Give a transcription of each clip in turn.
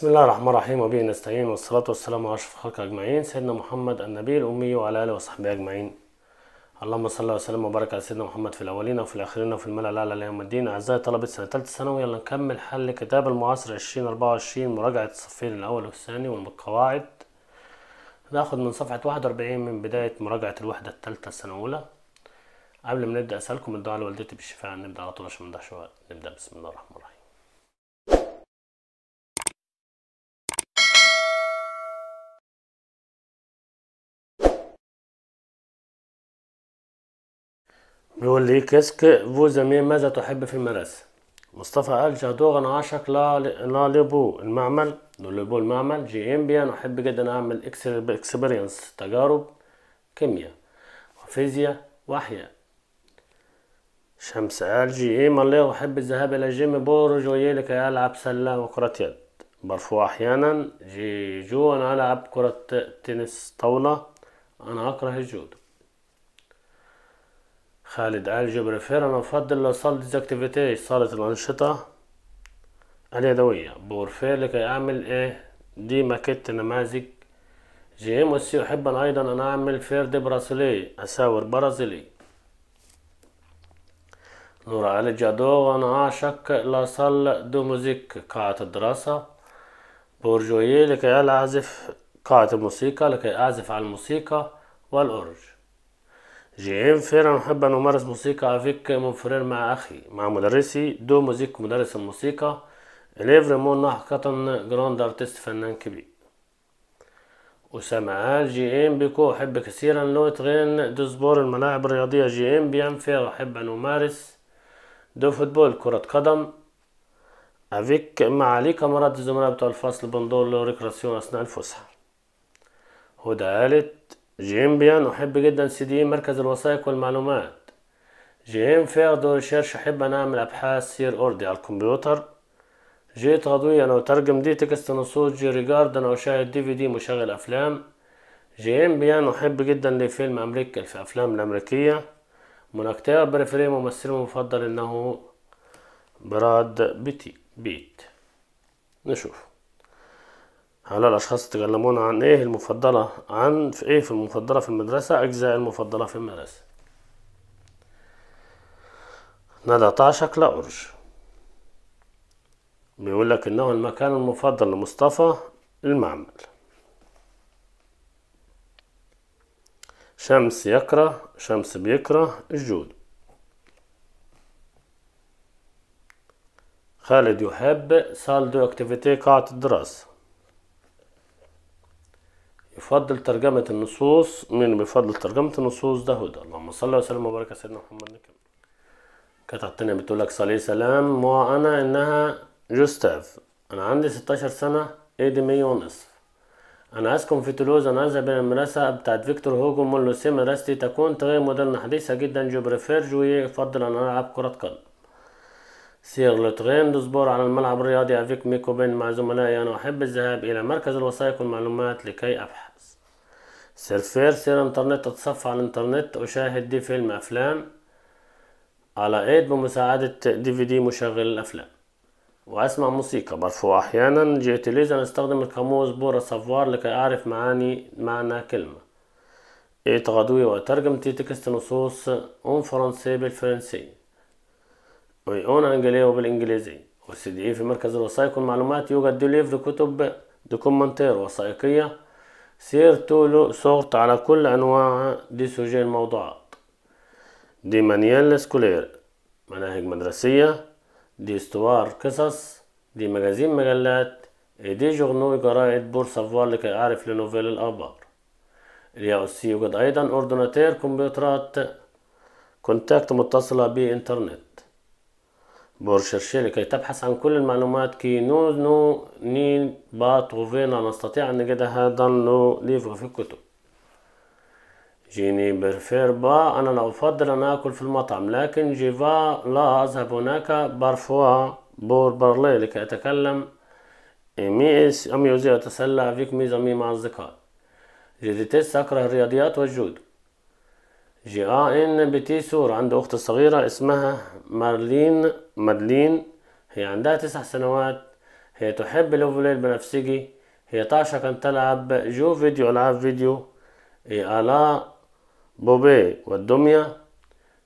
بسم الله الرحمن الرحيم وبه نستعين والصلاة والسلام على أشرف الخلق أجمعين سيدنا محمد النبي الأمي وعلى آله وصحبه أجمعين اللهم صل وسلم وبارك على سيدنا محمد في الأولين وفي الآخرين وفي الملأ الأعلى ليوم الدين أعزائي طلبة سنة تالتة ثانوي يلا نكمل حل كتاب المعاصر 2024 مراجعة الصفين الأول والثاني والقواعد ناخد من صفحة 41 من بداية مراجعة الوحدة التالتة السنة الأولى قبل ما نبدأ أسألكم الدعاء لوالدتي بالشفاء نبدأ على طول عشان ما وقت نبدأ بسم الله الرحمن الرحيم بيقول لي كسك فو زمي ماذا تحب في المدرسة؟ مصطفى قال جادوغ انا عاشق لا ليبو المعمل ليبو المعمل جي ام بي انا احب جدا اعمل اكسبيرينس تجارب كيمياء وفيزياء واحياء شمس قال جي ام الله احب الذهاب الى جيم بورج ويلك العب سله وكره يد مرفوع احيانا جي جو انا العب كره تنس طاوله انا اكره الجودو خالد الجبر فيرا نفضل لصالة ديزاكتيفيتي صالة الأنشطة اليدوية بورفير لكي أعمل إيه دي ماكيت نماذج جي ام اس أحب أيضا أن أعمل فير دي برازيلي أساور برازيلي نور علي جادو وأنا أعشق لصال دو موزيك قاعة الدراسة بورجويه لكي أعزف قاعة الموسيقى لكي أعزف على الموسيقى والأورج جي ام فيرا نحب أن أمارس موسيقى افيك من فرير مع أخي مع مدرسي دو موزيك مدرس الموسيقى إلي فريمون حقيقة جراند ارتيست فنان كبير أسامة قال جي ام بيكو أحب كثيرا لو تغين دو سبور الملاعب الرياضية جي ام بيان فيها أحب أن أمارس دو فوتبول كرة قدم أفيك مع لي كاميرات الزملاء بتوع الفصل بندور لو ريكراسيون أثناء الفسحة هدى قالت جيم بيان أحب جدا سي دي مركز الوثائق والمعلومات جيم فيغ دو ريشيرش أحب أنا أعمل أبحاث سير أوردي على الكمبيوتر جي تغضوي أنا أترجم دي تكست نصوص جي ريجاردن أو شاهد دي في دي مشغل أفلام جيم بيان أحب جدا لفيلم أمريكا في أفلام الأمريكية من أكتاب بريفري ممثل المفضل إنه براد بيتي بيت نشوف على الأشخاص يتكلمون عن إيه المفضلة عن في إيه في المفضلة في المدرسة أجزاء المفضلة في المدرسة ندى طعشق لأرج بيقول لك إنه المكان المفضل لمصطفى المعمل شمس يكره شمس بيكره الجود خالد يحب سالدو اكتيفيتي قاعة الدراسة يفضل ترجمة النصوص من بيفضل ترجمة النصوص ده هدى اللهم صل وسلم وبارك على سيدنا محمد نكمل كانت التانية بتقول لك صلي سلام ما أنا إنها جوستاف أنا عندي 16 سنة إيدي مية ونصف أنا أسكن في تولوز أنا أذهب إلى المدرسة بتاعت فيكتور هوجو مول لوسي مدرستي تكون تغير موديلنا حديثة جدا جو بريفير جو يفضل أن ألعب كرة قدم سيغ ترين دسبور على الملعب الرياضي أفيك ميكوبين مع زملائي أنا أحب الذهاب إلى مركز الوثائق والمعلومات لكي أبحث سيرفير سير انترنت اتصفح على الانترنت أشاهد دي فيلم أفلام على ايد بمساعدة دي في دي مشغل الأفلام وأسمع موسيقى مرفوعة أحيانا جئت ليزا أستخدم القاموس بورا سافوار لكي أعرف معاني معنى كلمة ايت غدوي وترجم تي تكست نصوص أون فرنسي بالفرنسي وأون أنجلي وبالإنجليزي والسي دي في مركز الوثائق والمعلومات يوجد دوليف لكتب دوكومنتير وثائقية تولو صوت على كل أنواع دي سوجي الموضوعات دي مانيال سكولير مناهج مدرسية دي استوار قصص دي مجازين مجلات دي جورنو جرائد بور سافوار لكي أعرف لنوفيل الأخبار الياء اوسي يوجد أيضا أوردوناتير كمبيوترات كونتاكت متصلة بإنترنت بورشرشي لكي تبحث عن كل المعلومات كي نو نو ني با تروفينا نستطيع أن نجدها دان لو ليفر في الكتب جيني برفير با أنا لا أفضل أن آكل في المطعم لكن جيفا لا أذهب هناك بارفوا بور بارلي لكي أتكلم ميس أمي أوزي أتسلى فيك ميز أمي مع أصدقاء جدتس أكره الرياضيات والجود جي آن بتي سور عنده أخت صغيرة اسمها مارلين مادلين هي عندها تسع سنوات هي تحب اللوفل البنفسجي هي تعشق أن تلعب جو فيديو ألعاب فيديو هي ألا بوبي والدمية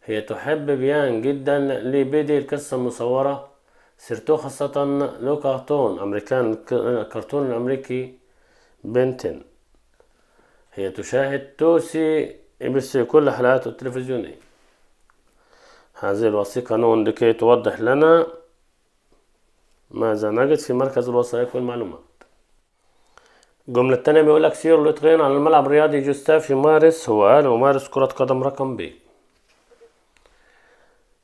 هي تحب بيان جدا لبيدي القصة المصورة سيرتو خاصة لو كرتون أمريكان كرتون الأمريكي بنتن هي تشاهد توسي بس كل حلقاته التلفزيونية هذه الوثيقة نون لكي توضح لنا ماذا نجد في مركز الوثائق والمعلومات الجملة الثانية بيقول لك سيرو لتغين على الملعب الرياضي جوستاف يمارس هو قال يمارس كرة قدم رقم بي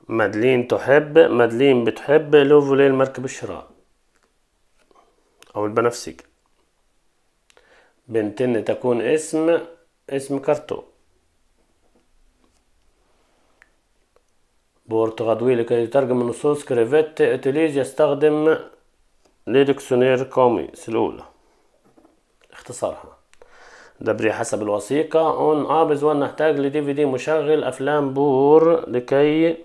مادلين تحب مادلين بتحب لوفولي المركب الشراء أو البنفسجي بنتن تكون اسم اسم كرتون برتغالوي لكي يترجم النصوص كريفيت اتليز يستخدم ليدكسونير كوميس الأولى اختصارها دبري حسب الوثيقة اون ابز نحتاج لدي في دي مشغل أفلام بور لكي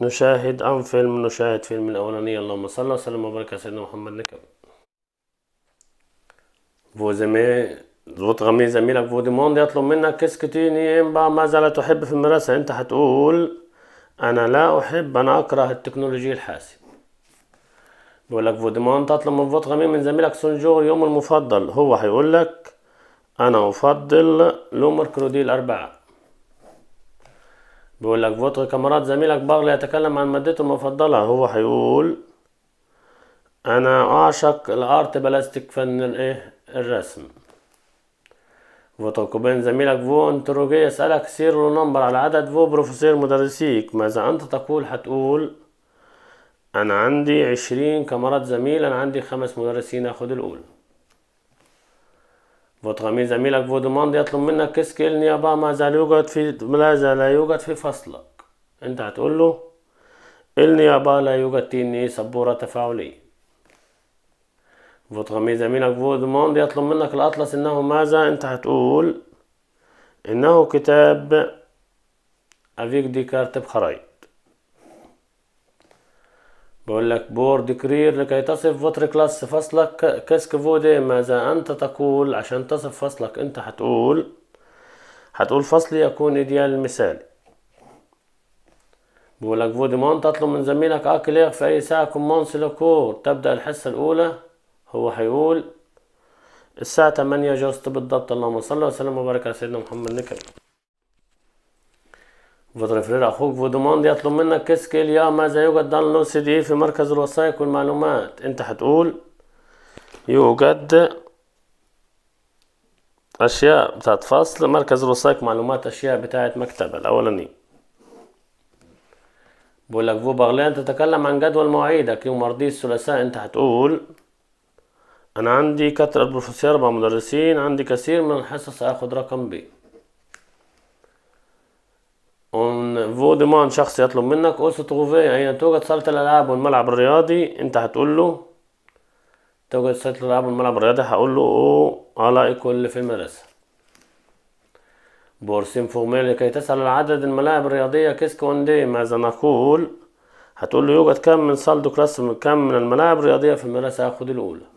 نشاهد أم فيلم نشاهد فيلم الأولاني اللهم صل وسلم وبارك على سيدنا محمد نكمل فوزيمي aimez votre زميلك فودي demande يطلب منك qu'est-ce que ما تحب في المدرسة أنت هتقول أنا لا أحب أنا أكره التكنولوجيا الحاسب بيقول لك فوديمون تطلب من فوت غامي من زميلك سونجور يوم المفضل هو هيقول لك أنا أفضل لومر كروديل أربعة بيقول لك فوت كاميرات زميلك باغلي يتكلم عن مادته المفضلة هو هيقول أنا أعشق الأرت بلاستيك فن الإيه الرسم فوتوكوبين زميلك فو انتروجي يسألك سير له نمبر على عدد فو بروفيسير مدرسيك ماذا أنت تقول هتقول أنا عندي عشرين كمرات زميل أنا عندي خمس مدرسين أخد الأول فوتغامين زميلك فو دوماند يطلب منك كسكيل نيابا ماذا لا يوجد في ماذا لا يوجد في فصلك أنت هتقول له النيابة لا يوجد تيني سبورة تفاعلية فتغمي زميلك فودموند يطلب منك الأطلس إنه ماذا أنت هتقول إنه كتاب أفيك كارت بخرايط بقول لك بور ديكرير لكي تصف فوتر كلاس فصلك كسك فودي ماذا أنت تقول عشان تصف فصلك أنت هتقول هتقول فصلي يكون إيديال مثالي بقول لك فودي مون تطلب من زميلك أكليغ في أي ساعة كومونس لكور تبدأ الحصة الأولى هو هيقول الساعة 8 جوست بالضبط اللهم صل وسلم وبارك على سيدنا محمد نكر الكريم فرير أخوك فودوموند يطلب منك كسكيل يا ماذا يوجد داونلود سي دي في مركز الوثائق والمعلومات أنت هتقول يوجد أشياء بتاعت فصل مركز الوثائق معلومات أشياء بتاعت مكتبة الأولاني بقول لك فو بغلان تتكلم عن جدول مواعيدك يوم مرضي الثلاثاء أنت هتقول انا عندي كتر البروفيسور مع مدرسين عندي كثير من الحصص اخد رقم بي اون فو ديمان شخص يطلب منك اوس تروفي اين توجد صالة الالعاب والملعب الرياضي انت هتقول له توجد صالة الالعاب والملعب الرياضي هقول له او على إيه كل في المدرسة بورسين فورمال لكي تسأل العدد الملاعب الرياضية كيسك وندي ماذا نقول هتقول له يوجد كم من صالة كلاس كم من الملاعب الرياضية في المدرسة هاخد الأولى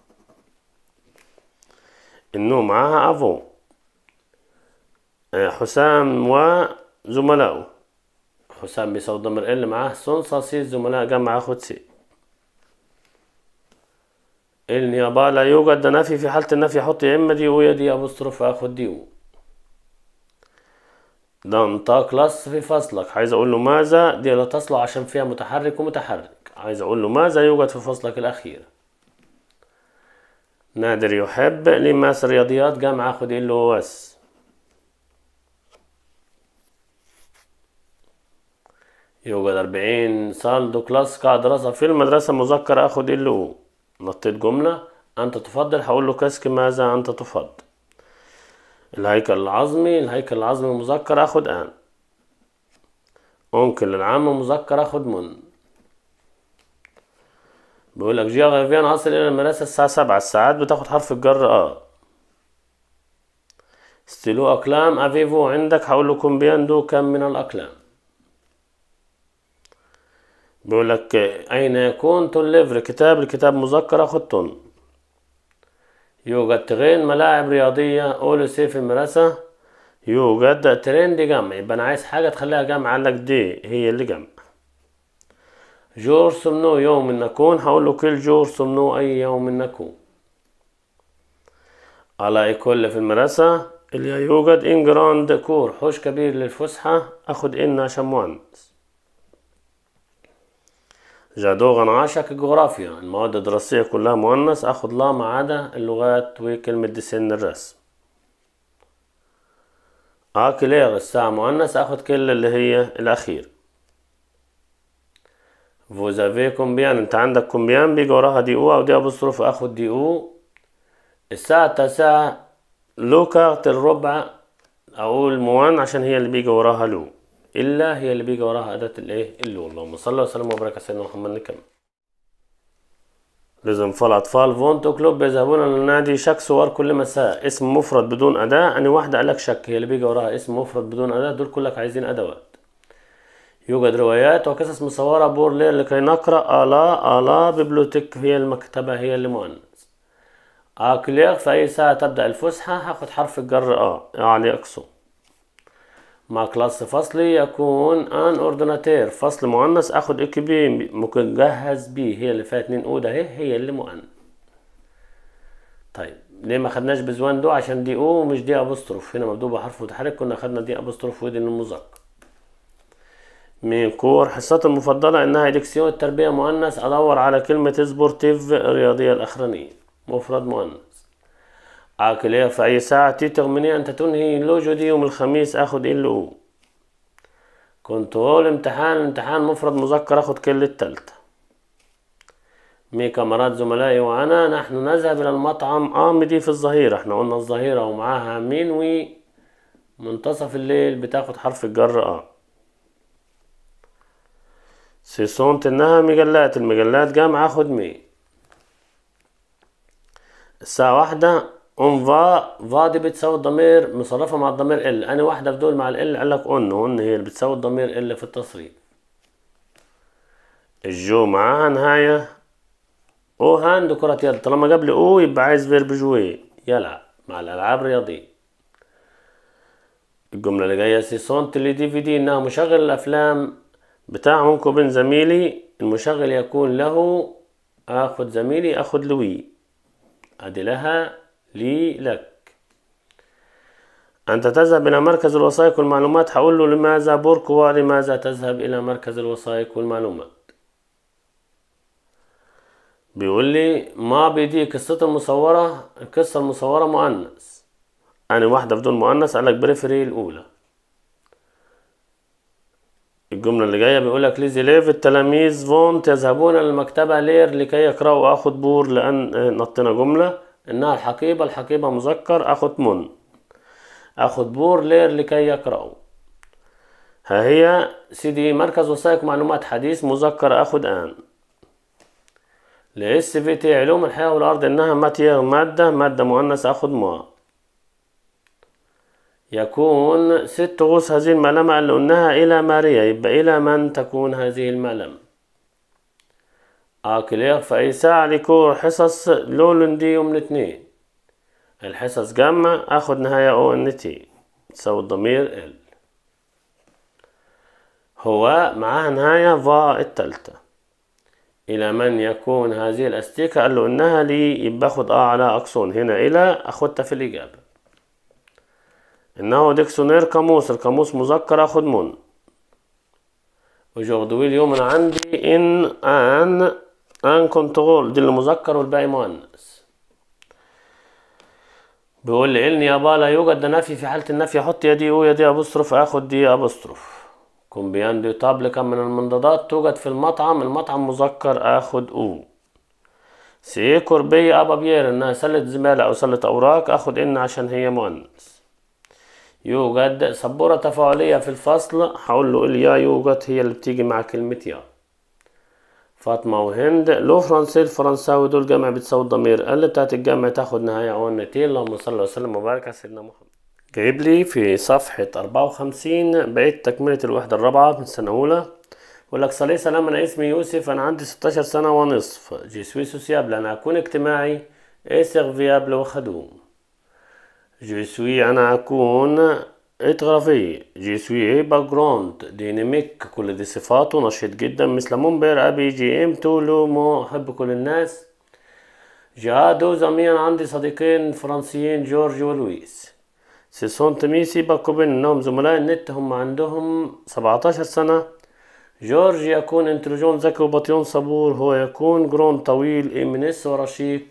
انه معاها افون حسام وزملائه حسام بيصوت ضمير ال معاه سون صاصي زملاء سي خدسي النيابة لا يوجد ده نفي في حالة النفي حط يا إما دي ويا دي أبوستروف آخد دي و ده نطاق لص في فصلك عايز أقول له ماذا دي لا تصلح عشان فيها متحرك ومتحرك عايز أقول له ماذا يوجد في فصلك الأخير نادر يحب لماس رياضيات جامعة اخد ال اس يوجد أربعين دو كلاس كدراسة في المدرسة مذكر اخد ال نطيت جملة أنت تفضل هقول له كاسك ماذا أنت تفضل الهيكل العظمي الهيكل العظمي مذكر اخد ان أنكل العام مذكر اخد من بيقول لك جي في إيه، انا هصل الى المدرسه الساعه سبعة الساعات بتاخد حرف الجر اه ستيلو اقلام افيفو عندك هقول لكم بيندو كم من الاقلام بيقول لك اين يكون تون ليفر كتاب الكتاب مذكر اخد تون يوجد تغين ملاعب رياضيه اول سيف المدرسه يوجد ترين دي جمع يبقى انا عايز حاجه تخليها جمع عندك دي هي اللي جمع جور سمنو يوم نكون هقول كل جور سمنو أي يوم نكون على كل في المدرسة اللي يوجد إن جراند كور حوش كبير للفسحة أخد إن عشان مهندس جادوغن عاشق الجغرافيا المواد الدراسية كلها مؤنث أخد لا ما عدا اللغات وكلمة ديسين الرسم أكلير الساعة مؤنث أخد كل اللي هي الأخير فوزافي كومبيان انت عندك كومبيان بيجي وراها دي او او دي ابوستروف اخد دي او الساعة التاسعة لو كارت الربع اقول موان عشان هي اللي بيجي وراها لو الا هي اللي بيجي وراها اداة الايه اللو اللهم صل وسلم وبارك على سيدنا محمد نكمل فال اطفال فونت كلوب يذهبون للنادي شك صور كل مساء اسم مفرد بدون اداة اني واحدة قالك شك هي اللي بيجي وراها اسم مفرد بدون اداة دول كلك عايزين ادوات يوجد روايات وقصص مصورة بورلير لكي نقرأ آلا آلا ببلوتيك هي المكتبة هي اللي مؤنث أكليغ آه، في أي ساعة تبدأ الفسحة هاخد حرف الجر آ آه، آه، يعني أقصو مع كلاس فصلي يكون أن أوردناتير فصل مؤنث أخد إك بي ممكن جهز بي هي اللي فيها اتنين أو هي هي اللي مؤنث طيب ليه ما خدناش بزوان دو عشان دي او ومش دي ابوستروف هنا مكتوبة حرف متحرك كنا خدنا دي ابوستروف ودي المذكر من كور حصتي المفضلة إنها اليكسيون التربية مؤنث أدور على كلمة سبورتيف الرياضية الأخرانية مفرد مؤنث عاقلية في أي ساعة تي تغمنية أنت تنهي اللوجو دي يوم الخميس آخد إلو كنترول امتحان امتحان مفرد مذكر آخد كل التالتة مي كاميرات زملائي وأنا نحن نذهب إلى المطعم آمدي في الظهيرة احنا قلنا الظهيرة ومعاها مين منتصف الليل بتاخد حرف الجر آه سيصونت انها مجلات المجلات جامعة اخد مي الساعة واحدة اون فا فا دي بتساوي الضمير مصرفة مع الضمير ال انا واحدة في دول مع ال ال قالك اون اون هي اللي بتساوي الضمير ال في التصريف الجو معاها نهاية او هاند كرة يد طالما قبل او يبقى عايز فيرب جوي يلعب مع الالعاب الرياضية الجملة اللي جاية سيسونت اللي دي في دي انها مشغل الافلام بتاع ممكن بين زميلي المشغل يكون له اخذ زميلي اخذ لوي ادي لها لي لك أنت تذهب إلى مركز الوثائق والمعلومات هقول له لماذا بوركوا لماذا تذهب إلى مركز الوثائق والمعلومات بيقول لي ما بيدي قصة المصورة القصة المصورة مؤنث انا واحدة بدون مؤنث قال لك بريفري الأولى الجملة اللي جاية بيقول لك ليزي ليف التلاميذ فونت يذهبون للمكتبة لير لكي يقرأوا أخد بور لأن آه، نطينا جملة إنها الحقيبة الحقيبة مذكر أخد من أخد بور لير لكي يقرأوا ها هي سي دي مركز وثائق معلومات حديث مذكر أخد آن لإس في تي علوم الحياة والأرض إنها ماتيا مادة مادة مؤنث أخد ما يكون ست غوص هذه الملامة اللي قلناها إلى ماريا يبقى إلى من تكون هذه الملامة أكليغ آه، فأي ساعة لكور حصص لولن دي يوم الاثنين الحصص جمع أخد نهاية أو إن تي تساوي الضمير ال هو معاه نهاية فا التالتة إلى من يكون هذه الأستيكة قال له إنها لي يبقى أخد أ آه على أقصون هنا إلى أخدتها في الإجابة إنه ديكسونير قاموس القاموس مذكر أخد من وجوردوي اليوم أنا عندي إن أن أن كنترول دي المذكر والباقي مؤنث بيقول لي إن يابا لا يوجد ده نفي في حالة النفي أحط يا دي أو يا دي أبوستروف أخد دي أبوستروف كومبيان دي طابل كم من المنضدات توجد في المطعم المطعم مذكر أخد أو سي كوربية أبا بيير إنها سلة زمالة أو سلة أوراق أخد إن عشان هي مؤنث يوجد سبورة تفاعلية في الفصل هقول له اليا يوجد هي اللي بتيجي مع كلمة يا فاطمة وهند لو فرنسي الفرنساوي دول جمع بتساوي الضمير ال بتاعت الجمع تاخد نهاية عون اللهم صل وسلم وبارك على سيدنا محمد جايب لي في صفحة أربعة وخمسين بقيت تكملة الوحدة الرابعة من سنة أولى يقول لك صلي سلام أنا اسمي يوسف أنا عندي ستاشر سنة ونصف جي سوي سوسيابل أنا هكون اجتماعي إيه سيرفيابل وخدوم Je سوي أنا أكون اتغرافي جي سوي باك جراوند ديناميك كل دي صفات ونشيط جدا مثل مونبير أبي جي إم تولو مو أحب كل الناس جادو زميا عندي صديقين فرنسيين جورج ولويس سيسون تميسي بكوبين انهم زملاء النت هم عندهم سبعتاشر سنة جورج يكون انتليجون ذكي وبطيون صبور هو يكون جرون طويل إيمنس ورشيق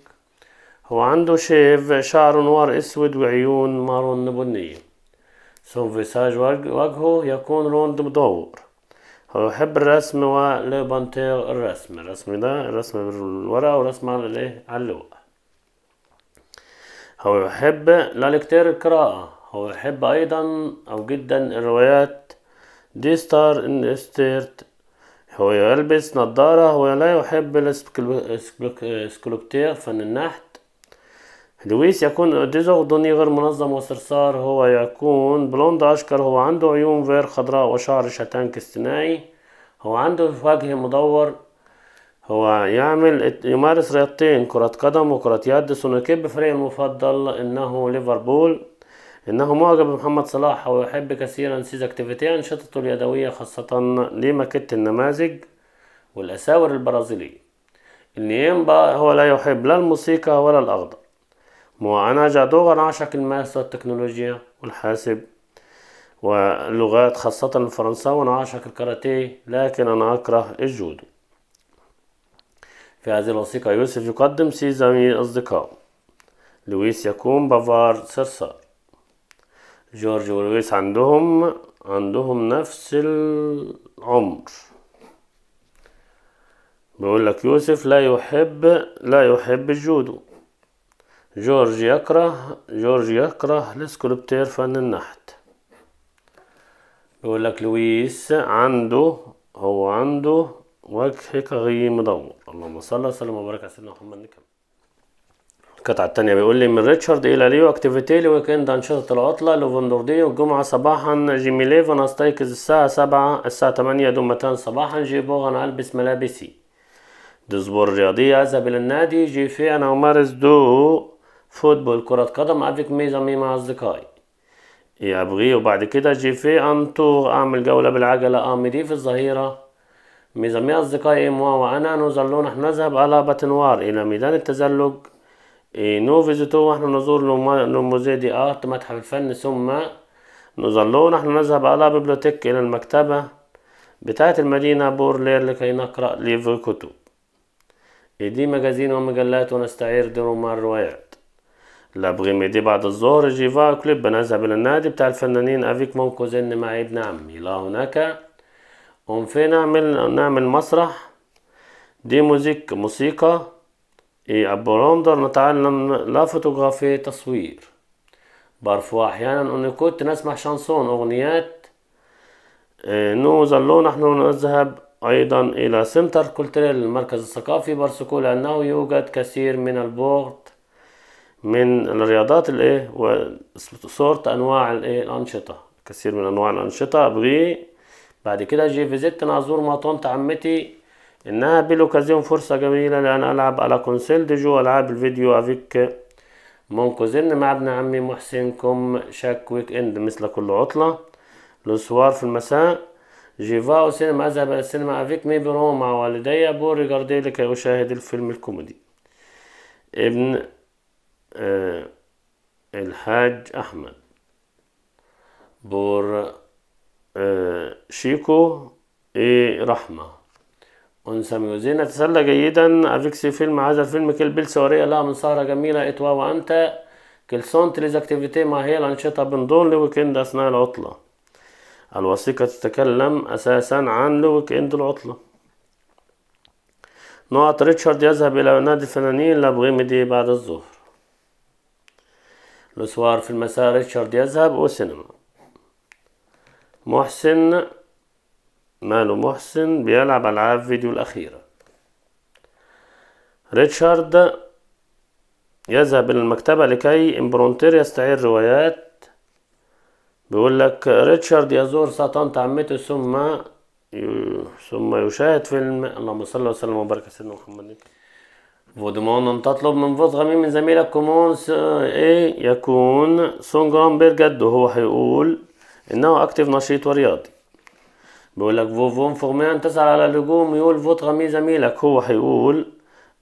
وعنده شيف شعره نوار اسود وعيون مارون بنية سون فيساج وجهه يكون روند مدور هو يحب الرسم ولو الرسم الرسم ده الرسم بالورقة ورسم على الايه على اللوحة هو يحب لالكتير القراءة هو يحب أيضا أو جدا الروايات دي ستار إن استيرت هو يلبس نظارة هو لا يحب السكولوبتير فن النحت لويس يكون ديزوردوني غير منظم وصرصار هو يكون بلوند أشكر هو عنده عيون فير خضراء وشعر شتان كستنائي هو عنده وجه مدور هو يعمل يمارس رياضتين كرة قدم وكرة يد سونكيب بفريق المفضل إنه ليفربول إنه معجب بمحمد صلاح ويحب كثيرا سيز أكتيفيتي أنشطته اليدوية خاصة لماكيت النماذج والأساور البرازيلية النيمبا هو لا يحب لا الموسيقى ولا الأغضب جادوغا دوغر عشق الماس والتكنولوجيا والحاسب واللغات خاصة الفرنساوي أنا أعشق الكاراتيه لكن أنا أكره الجودو في هذه الوثيقة يوسف يقدم سيزامي اصدقاء لويس يكون بافار سرسار جورج ولويس عندهم عندهم نفس العمر بيقول لك يوسف لا يحب لا يحب الجودو جورج يكره جورج يكره لسكولبتير فن النحت بيقول لك لويس عنده هو عنده وجه كغي مدور اللهم صل وسلم وبارك على سيدنا محمد نكمل القطعة التانية بيقول لي من ريتشارد إلى ليو أكتيفيتي ويكند إند أنشطة العطلة لوفندوردي والجمعة صباحا جيمي ليفن أستيقظ الساعة سبعة الساعة تمانية دومتان صباحا جي أنا ألبس ملابسي دزبور رياضية أذهب إلى النادي جي في أنا أمارس دو فوتبول كرة قدم افيك مي زامي مع أصدقائي يبغي وبعد كده جي في أنتو أعمل جولة بالعجلة أمري في الظهيرة ميزامي أصدقائي إيه، موا وأنا نظل نحن نذهب على باتنوار إلى ميدان التزلج إيه، نو فيزيتو ونحن نزور لموزي دي آرت متحف الفن ثم نظل نحن نذهب على بيبلوتيك إلى المكتبة بتاعة المدينة بورلير لكي نقرأ ليفو كتب إيه، دي مجازين ومجلات ونستعير دروما الروايات ميدي بعد الظهر جيفا كليب بنذهب إلى النادي بتاع الفنانين أفيك مون كوزين مع ابن عمي نعم. لا هناك قوم في نعمل نعمل مسرح دي موزيك موسيقى إي أبروندر نتعلم لا فوتوغرافي تصوير بارفو أحيانا أني كنت نسمع شانسون أغنيات نو ظلوا نحن نذهب أيضا إلى سنتر كولتريل المركز الثقافي برسكول أنه يوجد كثير من البورد من الرياضات الايه وصورة انواع الايه الانشطة كثير من انواع الانشطة ابغي بعد كده جي فيزيت نزور ما عمتي انها بالاوكازيون فرصة جميلة لان العب على كونسيل دي جو العاب الفيديو افيك كوزين مع ابن عمي محسن كوم شاك ويك اند مثل كل عطلة لسوار في المساء جي او سينما اذهب الى السينما افيك مي برون مع والدي بوري جاردي لكي اشاهد الفيلم الكوميدي ابن آه، الحاج أحمد بور آه، شيكو اي رحمة أنثى ميوزينة تسلى جيدا أفيك فيلم هذا الفيلم كل بيل سورية لها من سهرة جميلة إتوا وأنت كل سونت ليز أكتيفيتي ما هي الأنشطة بنضون لويك إند أثناء العطلة الوثيقة تتكلم أساسا عن لويك إند العطلة نقط ريتشارد يذهب إلى نادي الفنانين دي بعد الظهر الأسوار في المساء ريتشارد يذهب وسينما محسن ماله محسن بيلعب ألعاب فيديو الأخيرة ريتشارد يذهب إلى المكتبة لكي إمبرونتير يستعير روايات بيقول لك ريتشارد يزور سطنة عمته ثم ثم يشاهد فيلم اللهم صل وسلم وبارك على سيدنا محمد فودمون تطلب من فوز غميم من زميلك كومون ايه يكون سونغرامبير جد وهو هيقول انه اكتف نشيط ورياضي بيقول لك فون فورمان تسأل على الهجوم يقول فوت غمي زميلك هو هيقول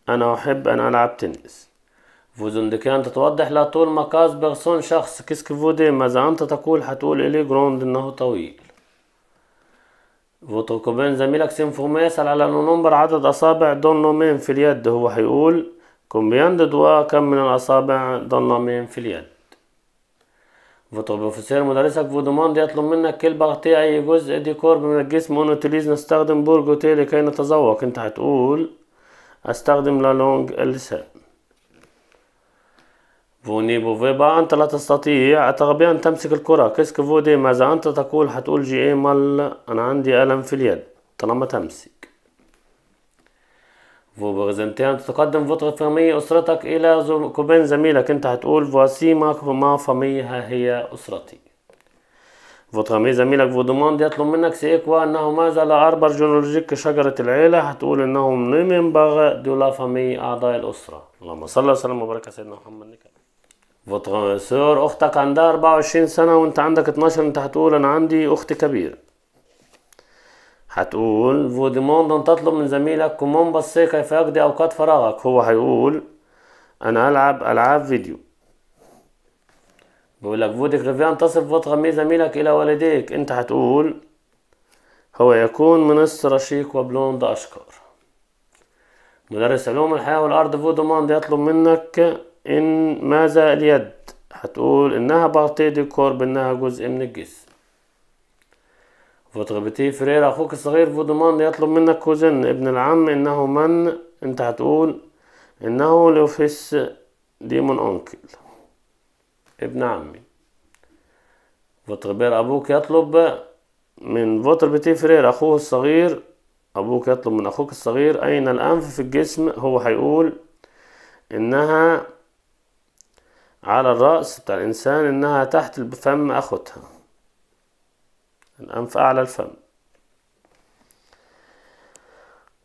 انا احب ان العب تنس فوزندكان تتوضح لا طول ما كاسبرسون شخص كيسك فودي ماذا انت تقول هتقول الي جروند انه طويل فوتوكوبين زميلك يسأل على انه نمبر عدد اصابع ضن في اليد هو هيقول كومبيان دوا كم من الاصابع ضن في اليد فوتو بروفيسور مدرسك فودوموند يطلب منك كل بغطي اي جزء ديكور من الجسم ونوتيليز نستخدم برجوتي لكي نتذوق انت هتقول استخدم لا لونج لسان فوني بوفيبا أنت لا تستطيع أتغبي أن تمسك الكرة كيسك فودي ماذا أنت تقول حتقول جي ايمال مال أنا عندي ألم في اليد طالما تمسك فو انت تقدم فوتغ فامي أسرتك إلى كوبين زميلك أنت حتقول فواسي ما فامي ها هي أسرتي فوتغ أمي زميلك دوموند يطلب منك سي ايكوا أنه ماذا لا اربر جنولوجيك شجرة العيلة حتقول أنهم نمن بغ دولا فامي أعضاء الأسرة اللهم صل وسلم وبارك سيدنا محمد نكا votre اختك عندها 24 سنة وانت عندك 12 انت هتقول انا عندي اخت كبيرة هتقول فو ديموند ان تطلب من زميلك كومون بصي كيف يقضي اوقات فراغك هو هيقول انا العب العاب فيديو بيقول لك vous تصف votre زميلك الى والديك انت هتقول هو يكون منس رشيق وبلوند اشقر مدرس علوم الحياة والارض فودوماند يطلب منك إن ماذا اليد هتقول إنها بارتي دي كورب إنها جزء من الجسم بتي فرير أخوك الصغير فودمان يطلب منك كوزن ابن العم إنه من أنت هتقول إنه لوفيس ديمون أونكل ابن عمي بير أبوك يطلب من فوتر بتي فرير أخوه الصغير أبوك يطلب من أخوك الصغير أين الأنف في الجسم هو هيقول إنها على الرأس بتاع الإنسان إنها تحت الفم أخوتها الأنف أعلى الفم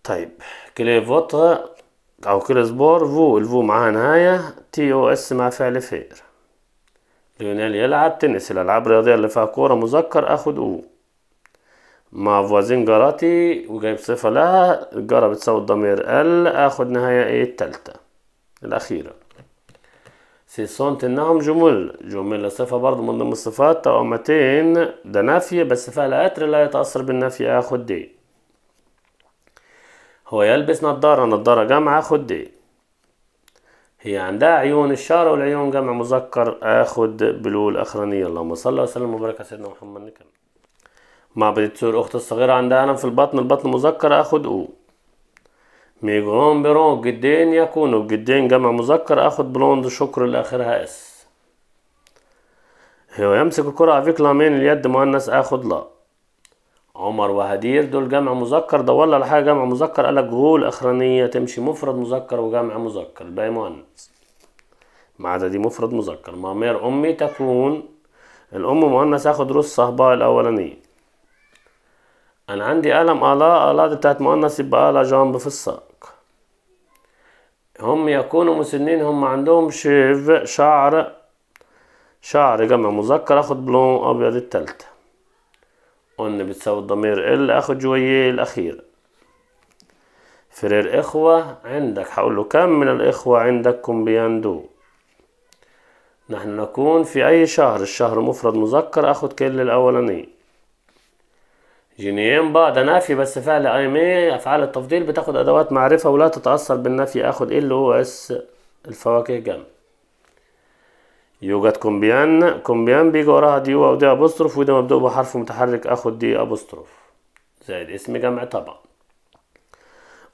طيب كلي فوتغ أو كلاسبور فو الفو معاها نهاية تي أو إس مع فعل فير ليونيل يلعب تنس الألعاب الرياضية اللي فيها كورة مذكر أخد أو مع فوازين جاراتي وجايب صفة لها الجارة بتساوي الضمير ال آخد نهاية إيه التالتة الأخيرة سي سونت انهم جمل جمل صفة برضه من ضمن الصفات تقومتين ده نافية بس فعل اتر لا يتأثر بالنافية اخد دي هو يلبس نظارة نظارة جمع اخد دي هي عندها عيون الشارة والعيون جمع مذكر اخد بلو الاخرانية اللهم صل وسلم وبارك على سيدنا محمد نكمل مع بتسور اخت الصغيرة عندها الم في البطن البطن مذكر اخد او ميجرون بيرون جدين يكونوا جدين جمع مذكر اخد بلوند شكر لاخرها اس هو يمسك الكرة افيك لامين اليد مؤنث اخد لا عمر وهدير دول جمع مذكر ده ولا حاجة جمع مذكر قالك غول اخرانية تمشي مفرد مذكر وجمع مذكر باي مؤنث ما عدا دي مفرد مذكر مامير امي تكون الام مؤنث اخد رص صهباء الاولانية أنا عندي ألم آلاء آلاء دي بتاعت مؤنث يبقى آلا جنب في الساق هم يكونوا مسنين هم شيف شعر شعر جمع مذكر اخد بلون أبيض التالتة قلنا بتساوي الضمير ال اخد جوية الأخيرة فرير إخوة عندك هقول له كم من الإخوة عندكم بيندو نحن نكون في أي شهر الشهر مفرد مذكر أخد كل الأولانيه بقى ده نفي بس فعل اي مي افعال التفضيل بتاخد ادوات معرفه ولا تتاثر بالنفي اخد ال او اس الفواكه جم يوجد كومبيان كومبيان بيجي وراها دي او دي ابوستروف وده مبدوء بحرف متحرك اخد دي ابوستروف زائد اسم جمع طبعا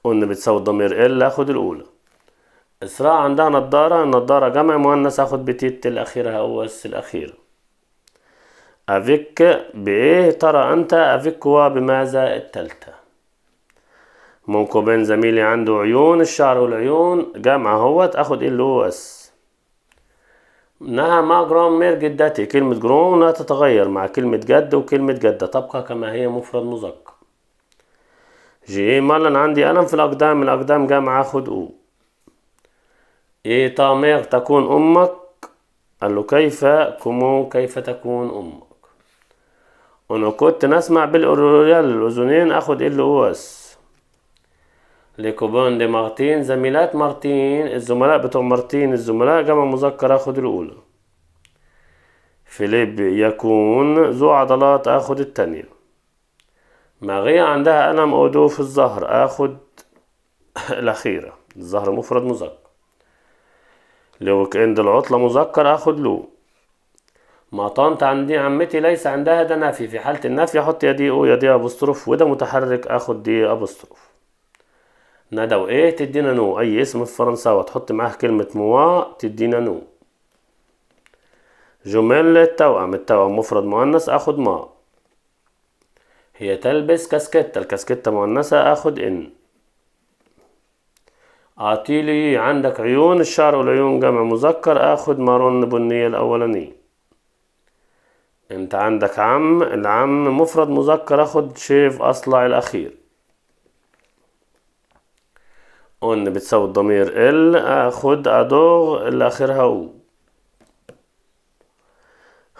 قلنا بتساوي الضمير ال اخد الاولى اسراء عندها نضاره النضاره جمع مؤنث اخد بتيت الاخيره او اس الاخيره افيك بايه ترى انت افيك هو بماذا التالتة منكو بين زميلي عنده عيون الشعر والعيون جمع اهوت اخد إيه ال او اس انها جرام مير جدتي كلمة جرام لا تتغير مع كلمة جد وكلمة جدة تبقى كما هي مفرد مذكر جي إيه مالا عندي ألم في الأقدام الأقدام جمع أخد أو إيه تامير تكون أمك قال له كيف كمو كيف تكون أمك انو كنت نسمع بالاوريال الاذنين اخد ال او اس لكوبون دي مارتين زميلات مارتين الزملاء بتوع مارتين الزملاء جمع مذكر اخد الاولى فيليب يكون ذو عضلات اخد التانية ماغية عندها ألم أودو في الظهر اخد الأخيرة الظهر مفرد مذكر لو إند العطلة مذكر اخد لو ما طنط عندي عمتي ليس عندها ده نفي في حالة النفي احط يا دي او يا دي ابوستروف وده متحرك اخد دي ابوستروف ندى وايه تدينا نو اي اسم في فرنساوي تحط معاه كلمة موا تدينا نو جمل التوأم التوأم مفرد مؤنث اخد ما هي تلبس كاسكتة الكاسكتة مؤنثة اخد ان اعطيلي عندك عيون الشعر والعيون جمع مذكر اخد مارون بنية الاولانيه انت عندك عم العم مفرد مذكر اخد شيف اصلع الاخير قلنا بتساوي الضمير ال اخد ادوغ اللي اخرها او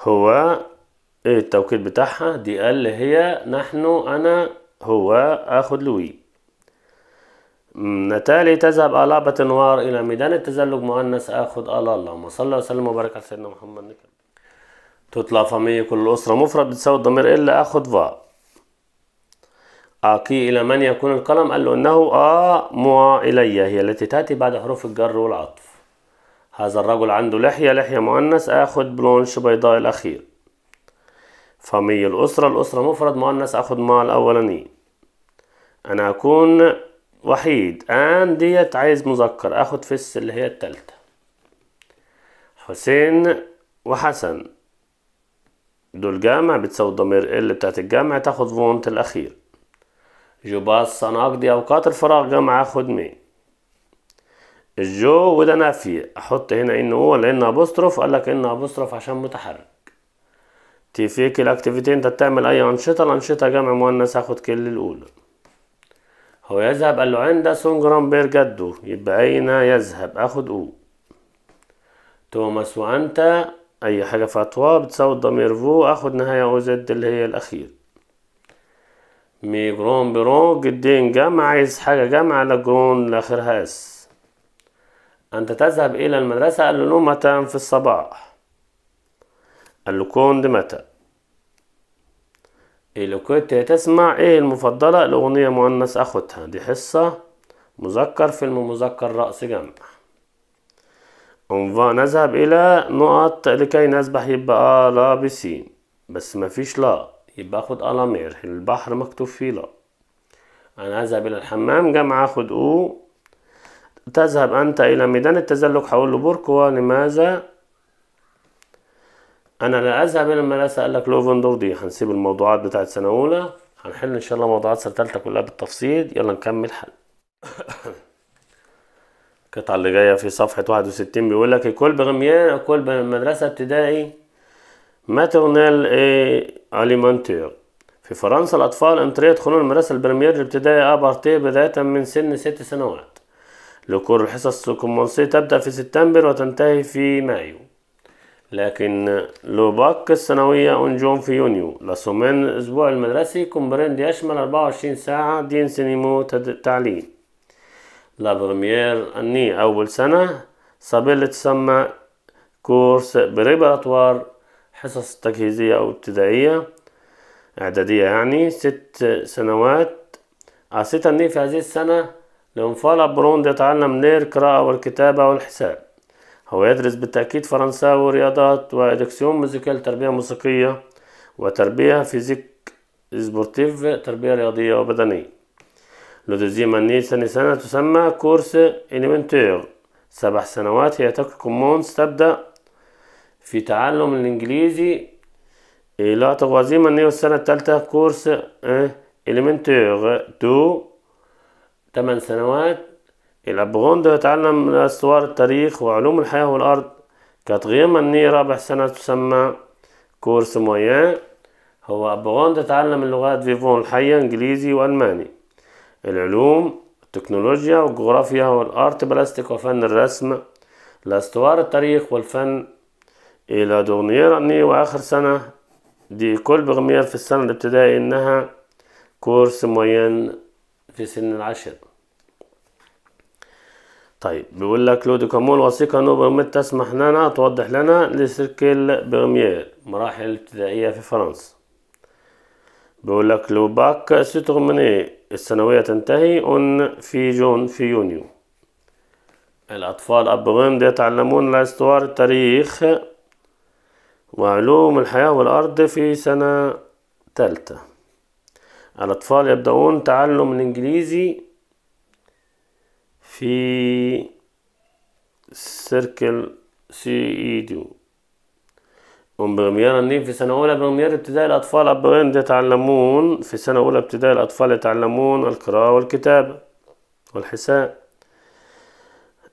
هو ايه التوكيد بتاعها دي ال هي نحن انا هو اخد لوي نتالي تذهب آلابة نوار إلى ميدان التزلج مؤنث اخد الله اللهم صل وسلم وبارك على سيدنا محمد تطلع فمية كل أسرة مفرد بتساوي الضمير إلا آخد فا أكي إلى من يكون القلم قال له إنه آ آه، موا إلي هي التي تأتي بعد حروف الجر والعطف هذا الرجل عنده لحية لحية مؤنث آخد بلونش بيضاء الأخير فمية الأسرة الأسرة مفرد مؤنث آخد مع الأولاني أنا أكون وحيد آن ديت عايز مذكر آخد فس اللي هي التالتة حسين وحسن دول جامع بتساوي الضمير ال بتاعت الجامع تاخد فونت الأخير جو أنا أقضي أوقات الفراغ جامع أخد مي الجو وده نفي أحط هنا إن هو لأن أبوستروف قالك إن أبوستروف عشان متحرك تي فيك الأكتيفيتي أنت بتعمل أي أنشطة الأنشطة جامع مؤنث هاخد كل الأولى هو يذهب قال له عند سونجرام بير جدو يبقى أين يذهب أخد أو توماس وأنت اي حاجة في اطواب بتساوي الضمير فو اخد نهاية او زد اللي هي الاخير مي جرون برون جدين جمع عايز حاجة جمع على جرون لاخرها اس انت تذهب الى المدرسة قال له متى في الصباح قال له كوند متى لو كنت تسمع ايه المفضلة الاغنية مؤنث اخدها دي حصة مذكر فيلم مذكر رأس جمع نذهب الى نقط لكي نسبح يبقى لا بسين بس ما فيش لا يبقى اخد الامير البحر مكتوب فيه لا انا اذهب الى الحمام جمع اخد او تذهب انت الى ميدان التزلج حول له بوركوا لماذا انا لا اذهب الى المدرسه قال لك لوفندور دي هنسيب الموضوعات بتاعت سنه اولى هنحل ان شاء الله موضوعات سنه تالته كلها بالتفصيل يلا نكمل حل القطعة اللي جاية في صفحة واحد وستين بيقول لك الكل بغميان الكل بمدرسة ابتدائي ماترنال اي اليمنتير في فرنسا الأطفال انتريا يدخلون المدرسة البرمير الابتدائي أبارتي بداية من سن ست سنوات لكور الحصص الكومنسية تبدأ في سبتمبر وتنتهي في مايو لكن لوباك السنوية أنجوم في يونيو لسومين الأسبوع المدرسي كومبريند يشمل 24 ساعة دين سينيمو تعليم لابرميير أني أول سنة صبلت تسمى كورس بريباراتوار حصص تجهيزية أو ابتدائية إعدادية يعني ست سنوات عسيت أني في هذه السنة لانفعل بروند يتعلم نير القراءة والكتابة والحساب هو يدرس بالتأكيد فرنساوي ورياضات وإدكسيون موسيقية تربية موسيقية وتربية فيزيك سبورتيف تربية رياضية وبدنية دوزيام أني ثاني سنة تسمى كورس إليمنتور سبع سنوات هي تك كومونس تبدأ في تعلم الإنجليزي إيه، لا تغوازيام أني السنة التالتة كورس إيه، إليمنتور تو تمن سنوات الأبغوند يتعلم أسوار التاريخ وعلوم الحياة والأرض كاتغيام أني رابع سنة تسمى كورس مويان هو أبغوند يتعلم اللغات فيفون الحية إنجليزي وألماني العلوم التكنولوجيا والجغرافيا والارت بلاستيك وفن الرسم لاستوار التاريخ والفن إلى اني وآخر سنة دي كل بغمير في السنة الابتدائية إنها كورس معين في سن العشر طيب بيقول لك لو كامول وثيقة نوبرميت تسمح لنا توضح لنا لسيركل بغمير مراحل الابتدائية في فرنسا بيقول لك لو باك سيتغمني الثانوية تنتهي on في جون في يونيو الأطفال أبوين يتعلمون لاستوار التاريخ وعلوم الحياة والأرض في سنة تالتة الأطفال يبدأون تعلم الإنجليزي في سيركل سي إي وبغميار النيل في سنة أولى بغميار ابتدائي الأطفال أبوين يتعلمون في سنة أولى ابتدائي الأطفال يتعلمون القراءة والكتابة والحساب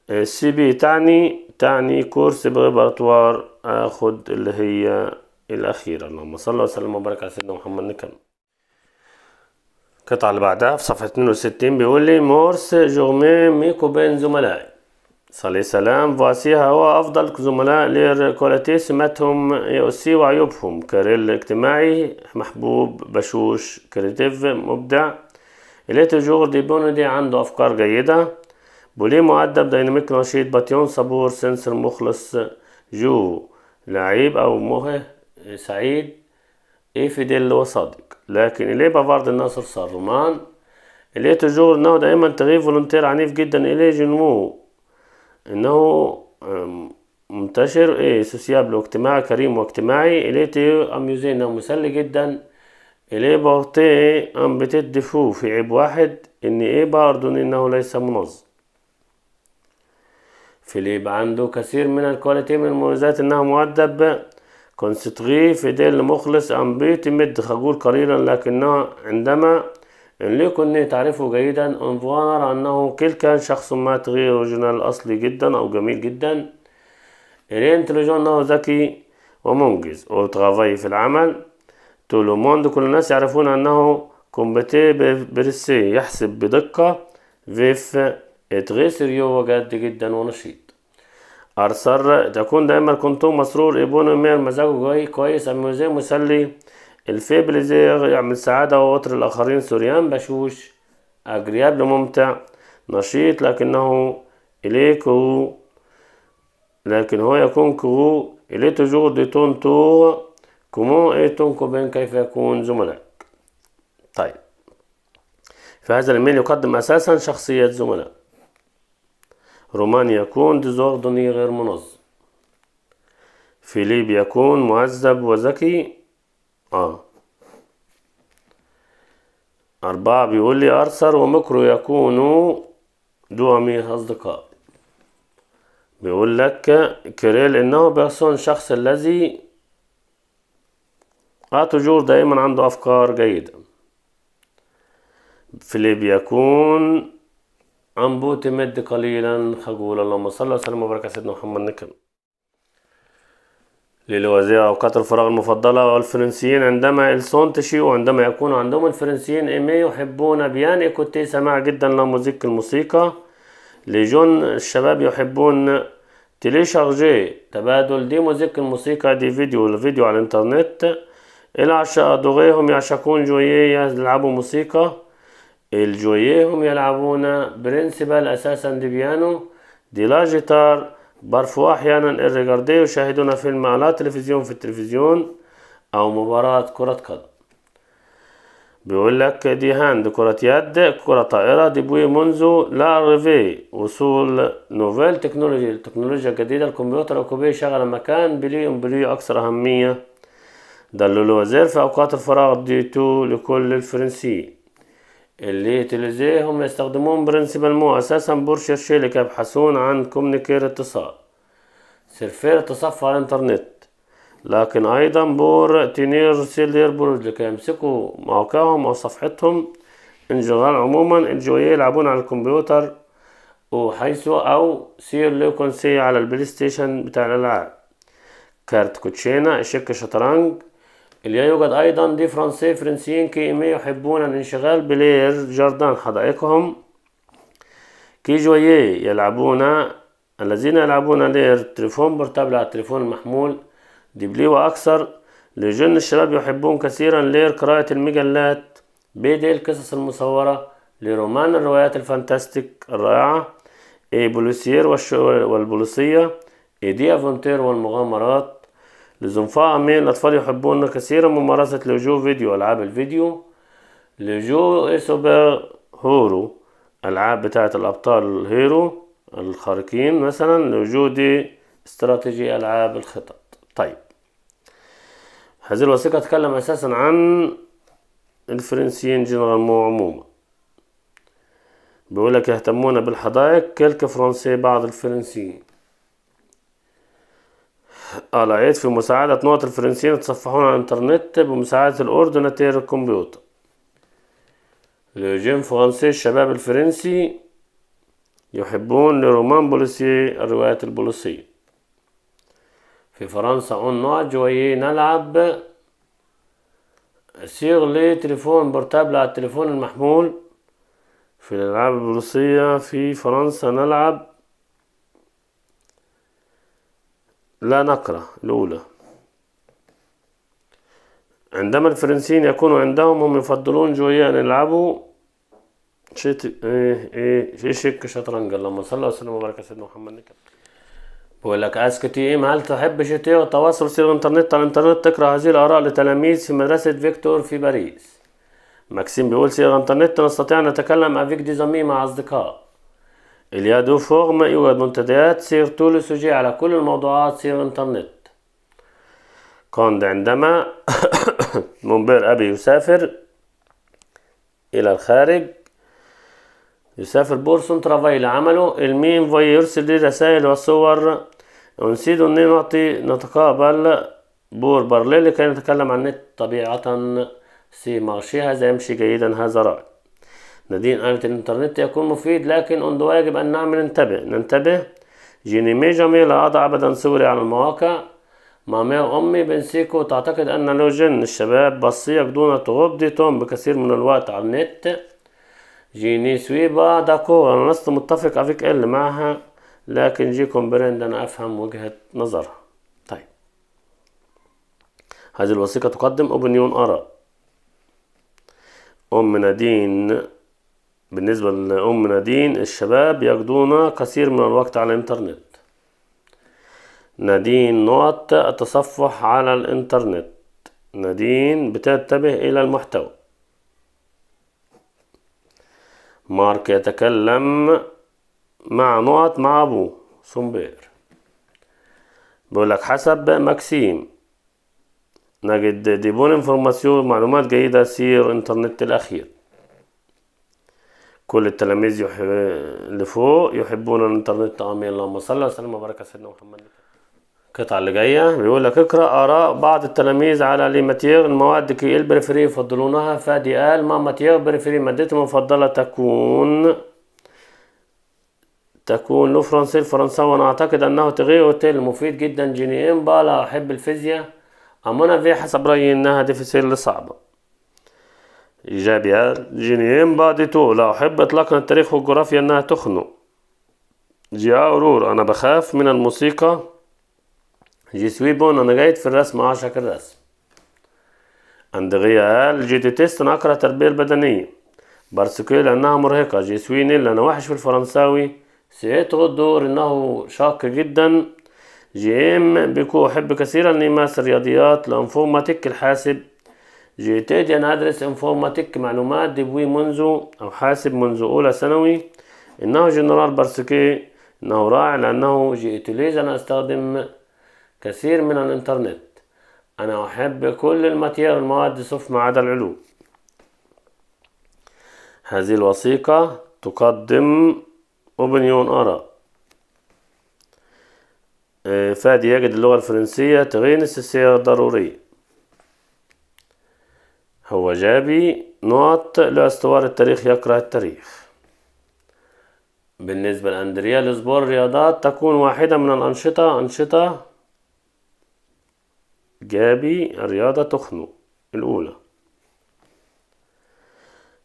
السي بي تعني تعني كورس بغبرتوار آخد اللي هي الأخيرة اللهم صل وسلم وبارك على سيدنا محمد نكمل القطعة اللي بعدها في صفحة 62 بيقول لي مورس جوغمي ميكو بين زملائي صلى سلام فاسي هو أفضل زملاء لكولاتي سماتهم يؤسي وعيوبهم كاريل اجتماعي محبوب بشوش كريتيف مبدع إلي تجور دي بوندي عنده أفكار جيدة بوليه مؤدب ديناميك نشيط باتيون صبور سنسر مخلص جو لعيب أو مه سعيد إي فيديل وصادق لكن إلي بافارد الناصر صار رومان إليه تجور إنه دائما تغيب فولونتير عنيف جدا إلي جنمو انه منتشر ايه سوسيابل واجتماع كريم واجتماعي اليه اميوزين مسلي جدا اليه بارتي ام فو في عيب واحد ان ايه باردون انه ليس منظم فيليب عنده كثير من الكواليتي من المميزات انه مؤدب كونستغي فيديل مخلص بيتي مد خجول قليلا لكنه عندما إنليكو تعرفه جيدا انفوانر أنه كان شخص ما تغير اوريجينال أصلي جدا أو جميل جدا إلين تلجون أنه ذكي ومنجز او ترافاي في العمل موند كل الناس يعرفون أنه كومبتي برسي يحسب بدقة فيف تغي سيريو وجد جدا ونشيط أرسر تكون دائما كنتم مسرور ابونو مير مزاجه كويس أم مسلي الفي بليزير يعمل سعادة ووتر الآخرين سوريان بشوش أجريابل ممتع نشيط لكنه إلي كرو لكن هو يكون كرو إلي تجور دي تون تور كومون إي تون كوبين كيف يكون زملائك طيب فهذا الميل يقدم أساسا شخصية زملاء رومان يكون ديزوردوني غير منظم فيليب يكون مهذب وذكي اه أربعة بيقول لي أرثر ومكرو يكونوا دوامي أصدقاء بيقول لك كريل إنه بيرسون الشخص الذي أتجور دائما عنده أفكار جيدة فيليب يكون أنبوت مد قليلا خجول اللهم صل وسلم وبارك على سيدنا محمد نكمل للوزيع أوقات الفراغ المفضلة والفرنسيين عندما تشي عندما يكون عندهم الفرنسيين إيمي يحبون بيان إيكوتي سماع جدا لموزيك الموسيقى لجون الشباب يحبون شارجي تبادل دي موزيك الموسيقى دي فيديو الفيديو على الانترنت العشاء دوغيهم يعشقون جوييه يلعبوا موسيقى الجوييه هم يلعبون برنسبال أساسا دي بيانو دي لا جيتار بارفعوا أحيانا الريجاردي يشاهدون فيلم على تلفزيون في التلفزيون أو مباراة كرة قدم بيقول لك دي هاند كرة يد كرة طائرة دي بوي منذ لا ريفي وصول نوفيل تكنولوجي التكنولوجيا الجديدة الكمبيوتر الكوبي شغل مكان بلي بلي أكثر أهمية دلوا الوزير في أوقات الفراغ دي تو لكل الفرنسي اللي تلزيهم يستخدمون برنسبل مو اساسا بورشر شيلك يبحثون عن كومنيكير اتصال سيرفير اتصال على الانترنت لكن ايضا بور تينير سيلير بروجلك يمسكوا موقعهم او صفحتهم ان جنرال عموما الجوية يلعبون على الكمبيوتر وحيث او سير لو كونسي على البلاي ستيشن بتاع الالعاب كارت كوتشينا شك شطرنج اللي يوجد أيضا دي فرنسي فرنسيين كيمي يحبون الانشغال بلير جاردان حدائقهم كي جويي يلعبون الذين يلعبون لير تليفون بورتابل على التليفون المحمول دبلي وأكثر لجن الشباب يحبون كثيرا لير قراءة المجلات بيدي القصص المصورة لرومان الروايات الفانتاستيك الرائعة اي بوليسير والبوليسية دي أفونتير والمغامرات لزنفاء أمين الأطفال يحبون كثيرا ممارسة لجو فيديو ألعاب الفيديو لجو سوبر هورو ألعاب بتاعة الأبطال الهيرو الخارقين مثلا لجو دي استراتيجي ألعاب الخطط طيب هذه الوثيقة تتكلم أساسا عن الفرنسيين جنرال مو عموما بيقولك يهتمون بالحدائق كلك فرنسي بعض الفرنسيين الآيات آه، في مساعدة نقط الفرنسيين يتصفحون على الإنترنت بمساعدة الأورديناتير الكمبيوتر لوجين فرنسي الشباب الفرنسي يحبون لرومان بوليسي الروايات البوليسية في فرنسا اون نقعد جويي نلعب سيغ لي تليفون بورتابل على التليفون المحمول في الألعاب البوليسية في فرنسا نلعب لا نقرأ الأولى عندما الفرنسيين يكونوا عندهم هم يفضلون جويان يلعبوا شيت إيه إيه في شك شطرنج اللهم صل وسلم وبارك على سيدنا محمد نكت بقول لك تي ام هل تحب شتي والتواصل سير الانترنت على الانترنت تقرا هذه الاراء لتلاميذ في مدرسه فيكتور في باريس ماكسيم بيقول سير الانترنت نستطيع ان نتكلم افيك دي زامي مع اصدقاء اليادو فورم يوجد منتديات سير تولوسوجي على كل الموضوعات سير انترنت كوند عندما منبر أبي يسافر إلى الخارج يسافر بورسون ترافاي لعمله المين فاي يرسل لي رسائل وصور ونسيد اني نعطي نتقابل بور برلي لكي نتكلم عن النت طبيعة سي مارشي هذا يمشي جيدا هذا رأي نادين قالت الإنترنت يكون مفيد لكن منذ واجب أن نعمل انتبه ننتبه مي جامي لا أضع أبدا صوري على المواقع مامي وأمي بنسيكو تعتقد أن لوجن جن الشباب بصيك دون توم بكثير من الوقت على النت جيني سويبا داكو أنا لست متفق أفيك إل معها لكن جيكم برند أنا أفهم وجهة نظرها طيب هذه الوثيقة تقدم أوبنيون آراء أم نادين بالنسبة لأم نادين الشباب يقضون كثير من الوقت على الإنترنت نادين نقط التصفح على الإنترنت نادين بتنتبه إلى المحتوى مارك يتكلم مع نقط مع أبوه سومبير بيقولك حسب ماكسيم نجد ديبون انفورماسيون معلومات جيدة سير انترنت الأخير كل التلاميذ يحب اللي فوق يحبون الانترنت امين اللهم صل وسلم وبارك على سيدنا محمد القطعه اللي جايه بيقول لك اقرا اراء بعض التلاميذ على لي ماتير المواد كي إيه البريفري يفضلونها فادي قال ما ماتير بريفري مادتي المفضله تكون تكون لو فرنسي الفرنساوي انا اعتقد انه تغيير اوتيل مفيد جدا جيني امبالا احب الفيزياء امونا في حسب رايي انها ديفيسيل صعبه إيجابية جينيين تو لا أحب إطلاقا التاريخ والجغرافيا أنها تخنق جي أورور أنا بخاف من الموسيقى جي سويبون أنا جيد في الرسم أعشق الرسم أندغيا قال جي تيست أنا أكره التربية البدنية بارسكو لأنها مرهقة جي سويني لأنا وحش في الفرنساوي سيئت الدور إنه شاق جدا جي إم بيكو أحب كثيرا لماس الرياضيات لأنفوماتيك الحاسب جئتيتي أنا أدرس انفورماتيك معلومات دبوي منذ أو حاسب منذ أولى ثانوي إنه جنرال برسكي إنه رائع لأنه جئتليز أنا أستخدم كثير من الإنترنت أنا أحب كل الماتير المواد صف ما عدا العلوم هذه الوثيقة تقدم أوبنيون آراء إيه، فادي يجد اللغة الفرنسية تغينس السير ضروري هو جابي نوت لأسطوار التاريخ يقرأ التاريخ بالنسبة لأندريا لسبور الرياضات تكون واحدة من الأنشطة أنشطة جابي الرياضة تخنو الأولى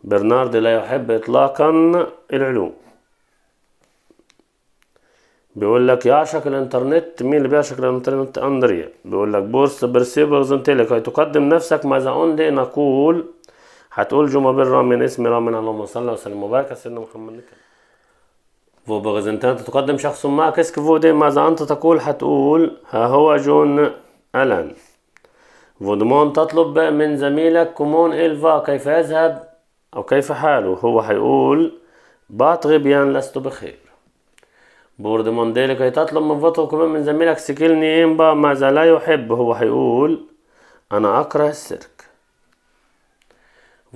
برنارد لا يحب إطلاقا العلوم بيقول لك يا الانترنت مين اللي بيعشق الانترنت اندريا بيقول لك بورس برسيبرز انتلك هي تقدم نفسك ماذا اونلي نقول هتقول جمع من اسم رامن اللهم صل وسلم وبارك على سيدنا محمد فو برزنتان تقدم شخص ما كيسك فو دي ماذا انت تقول هتقول ها هو جون الان فودمون تطلب من زميلك كومون إلفا كيف يذهب أو كيف حاله هو هيقول باتغي بيان لست بخير بورد بوردموندي كي تطلب من فوتو كمان من زميلك سكيلني إمبا ماذا لا يحب هو هيقول أنا أكره السيرك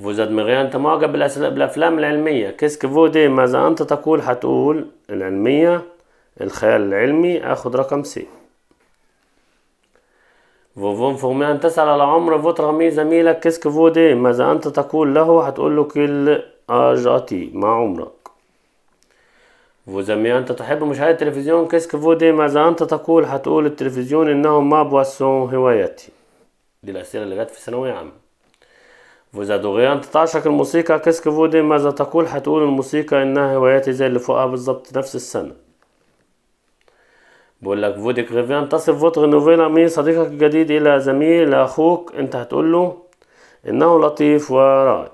فوزاد مغيان أنت معجب بالأفلام العلمية كيسك فودي ماذا أنت تقول هتقول العلمية الخيال العلمي أخد رقم سي فوفون فورمي تسأل على عمر فوت رمي زميلك كيسك فودي ماذا أنت تقول له هتقول له كل أجاتي مع عمرك وزمي أنت تحب مشاهدة التلفزيون كيسك فودي ماذا أنت تقول حتقول التلفزيون إنه ما بوسون هوايتي دي الأسئلة اللي جات في ثانوية عامة وإذا دغي أنت تعشق الموسيقى كيسك فودي ماذا تقول حتقول الموسيقى إنها هوايتي زي اللي فوقها بالظبط نفس السنة بقول لك فودي كريفيان تصف فوتر نوفيلا مي صديقك الجديد إلى زميل أخوك أنت هتقول له إنه لطيف ورائع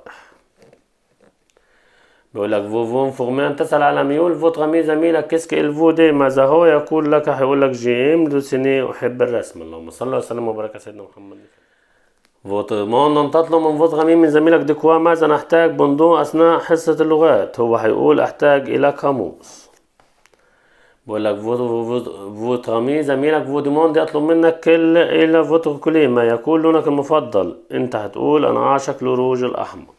بيقول لك فو فون فورمان تسأل على ميول فوت غامي زميلك كيسك الفو دي ماذا هو يقول لك هيقول لك جيم دو سيني أحب الرسم اللهم صل وسلم وبارك على سيدنا محمد فوتمون تطلب من فوت مي من زميلك ديكوا ماذا نحتاج بندو أثناء حصة اللغات هو هيقول أحتاج إلى قاموس بقول لك فوت فوت غمي زميلك فو دي أطلب منك كل إلى فوت ما يقول لونك المفضل أنت هتقول أنا أعشق لروج الأحمر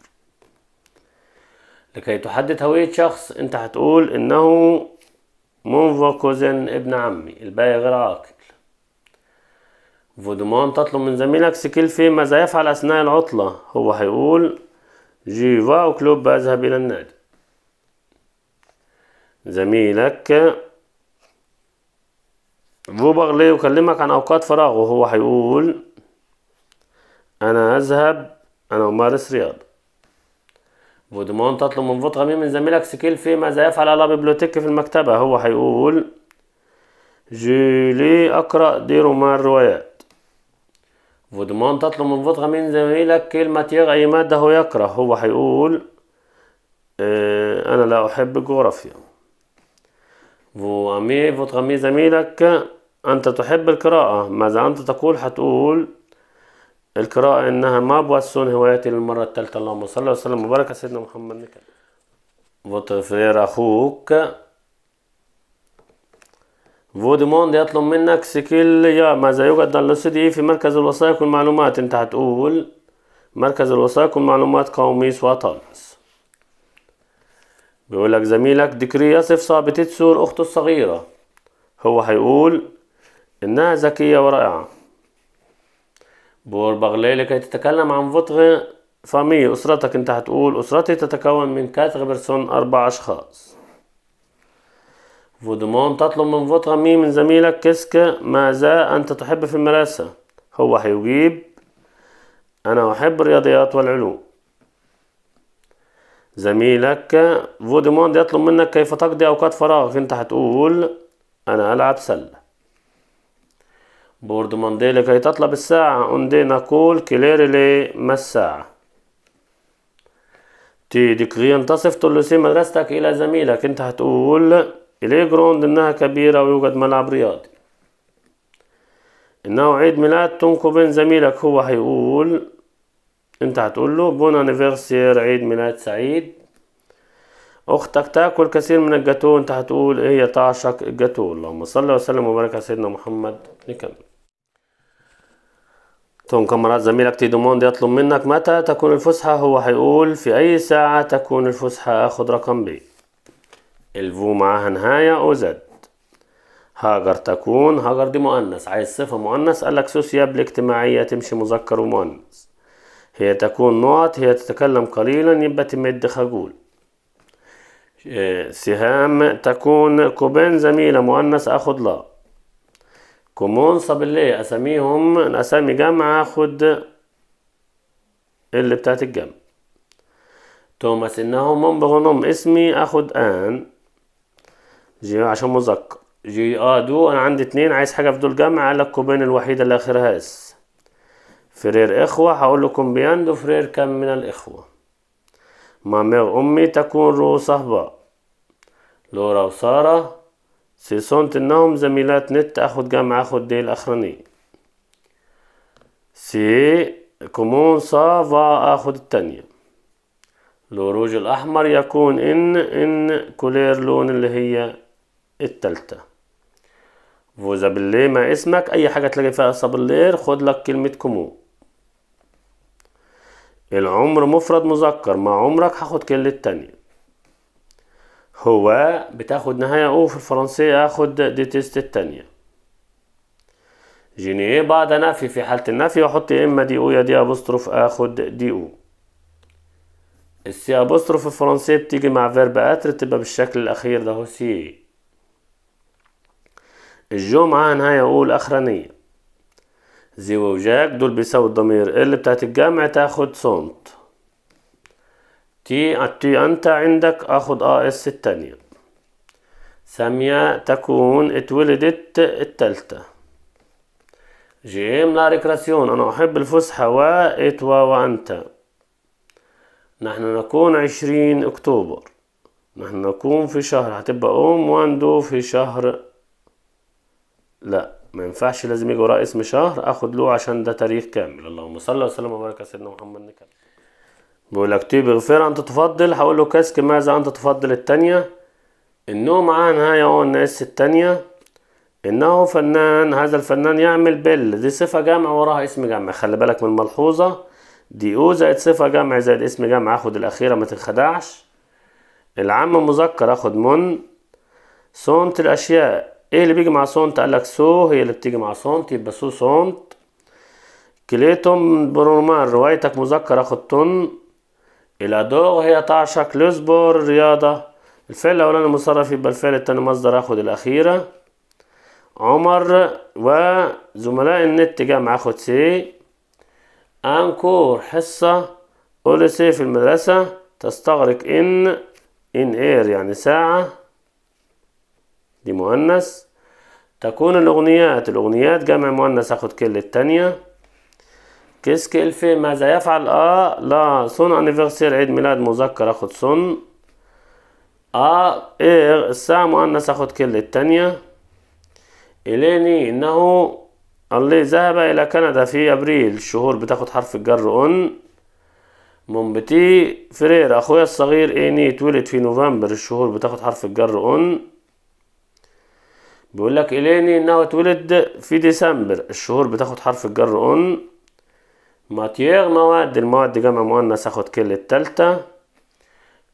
لكي تحدد هوية شخص انت هتقول انه منذ كوزن ابن عمي الباقي غير عاقل فودمون تطلب من زميلك سكيل في ماذا يفعل اثناء العطلة هو هيقول جي وكلوب اذهب الى النادي زميلك فوبغ يكلمك عن اوقات فراغه هو هيقول انا اذهب انا امارس رياضة فودمون تطلب من فوت غامي من زميلك سكيل في ماذا يفعل على بيبليوتيك في المكتبة هو هيقول جولي أقرأ دي رومان روايات فودمون تطلب من فوت غامي من زميلك كلمة يغ أي مادة هو يكره هو هيقول أنا لا أحب الجغرافيا فو أمي فوت غمي زميلك أنت تحب القراءة ماذا أنت تقول هتقول القراءة إنها ما بوسون هوايتي للمرة الثالثة اللهم صل وسلم وبارك على سيدنا محمد نكر وتغفر أخوك موند يطلب منك سكيل يا ماذا يوجد لسيدي في مركز الوثائق والمعلومات انت هتقول مركز الوثائق والمعلومات قوميس وطالس بيقول لك زميلك ديكري يصف صعبة سور أخته الصغيرة هو هيقول إنها ذكية ورائعة بوربغلي لكي تتكلم عن فوتغ فامي أسرتك أنت هتقول أسرتي تتكون من كاتغ بيرسون أربع أشخاص فودمون تطلب من فوتغ مي من زميلك كيسك ماذا أنت تحب في المدرسة هو هيجيب أنا أحب الرياضيات والعلوم زميلك فودموند يطلب منك كيف تقضي أوقات فراغك أنت هتقول أنا ألعب سلة بوردموندي لكي تطلب الساعة اوندي نقول لي ما الساعة تي ديكغي تصف ثلثي مدرستك إلى زميلك أنت هتقول إليه جروند إنها كبيرة ويوجد ملعب رياضي إنه عيد ميلاد تونكو بين زميلك هو هيقول أنت هتقول له بون أنيفرسير عيد ميلاد سعيد أختك تاكل كثير من الجاتو أنت هتقول هي إيه تعشق الجاتو اللهم صل وسلم وبارك على سيدنا محمد نكمل توم كمرات زميلك تيدوموند يطلب منك متى تكون الفسحة هو هيقول في أي ساعة تكون الفسحة أخد رقم بي الفو معاها نهاية أو زد هاجر تكون هاجر دي مؤنث عايز صفة مؤنث قالك سوسيابل اجتماعية تمشي مذكر ومؤنث هي تكون نقط هي تتكلم قليلا يبقى تمد خجول آه، سهام تكون كوبين زميلة مؤنث أخد لا كومونصب اللي اساميهم اسامي جامعة خد اللي بتاعت الجمع توماس انه بغنوم اسمي اخد ان جي عشان مذكر جي اه دو انا عندي اتنين عايز حاجة في دول جمع قال لك كوبين الوحيدة اللي اخرها اس فرير اخوة هقول لكم بياندو فرير كم من الاخوة مامي امي تكون رو صهباء لورا وسارة سي صونة النوم زميلات نت اخد جمع اخد دي الاخراني سي كومون سا فا اخد التانية الوروج الاحمر يكون ان ان كولير لون اللي هي التالتة فوزابلي ما اسمك اي حاجة تلاقي فيها صابلير خد لك كلمة كومون العمر مفرد مذكر مع عمرك هاخد كلمة التانية هو بتاخد نهاية او في الفرنسية اخد دي تيست التانية جيني بعد نفي في حالة النفي واحط يا اما دي او يا دي ابوستروف اخد دي او السي ابوستروف الفرنسية بتيجي مع فيرب اتر تبقى بالشكل الاخير ده هو سي إيه. الجمعة نهاية او الاخرانية زي وجاك دول بيساوي الضمير ال بتاعت الجامعة تاخد صمت تي أنت عندك آخد آ إس التانية سامية تكون اتولدت التالتة جيم لا ريكراسيون أنا أحب الفسحة و و وأنت نحن نكون عشرين أكتوبر نحن نكون في شهر هتبقى أم واندو في شهر لا ما ينفعش لازم يجي وراء اسم شهر اخد له عشان ده تاريخ كامل اللهم صل وسلم وبارك على سيدنا محمد نكمل بقول لك تي طيب بغفير أنت تفضل هقول له كاسك ماذا أنت تفضل التانية النوم عنها ان اس التانية إنه فنان هذا الفنان يعمل بل دي صفة جمع وراها اسم جمع خلي بالك من الملحوظة دي أو زائد صفة جمع زائد اسم جمع آخد الأخيرة ما تنخدعش العم مذكر آخد من صمت الأشياء إيه اللي بيجي مع صمت قالك سو هي اللي بتيجي مع صمت يبقى سو صمت كليتم برومان روايتك مذكر آخد تن دوغ هي تعشق لوزبور رياضة الفعل الأولاني مصرف يبقى الفعل التاني مصدر آخد الأخيرة عمر وزملاء النت جمع آخد سي أنكور حصة سي في المدرسة تستغرق إن إن إير يعني ساعة دي مؤنث تكون الأغنيات الأغنيات جمع مؤنث آخد كل التانية كيسك الفي ماذا يفعل اه لا سون انيفرسير عيد ميلاد مذكر أخذ سون اه ايه الساعة مؤنث أخذ كل التانية إليني إنه اللي ذهب إلى كندا في أبريل الشهور بتاخد حرف الجر أون مومبتي فرير أخويا الصغير إيني اتولد في نوفمبر الشهور بتاخد حرف الجر أون بيقول لك إليني إنه اتولد في ديسمبر الشهور بتاخد حرف الجر أون ماتيير مواد المواد جمع مؤنث اخد كلمة التالتة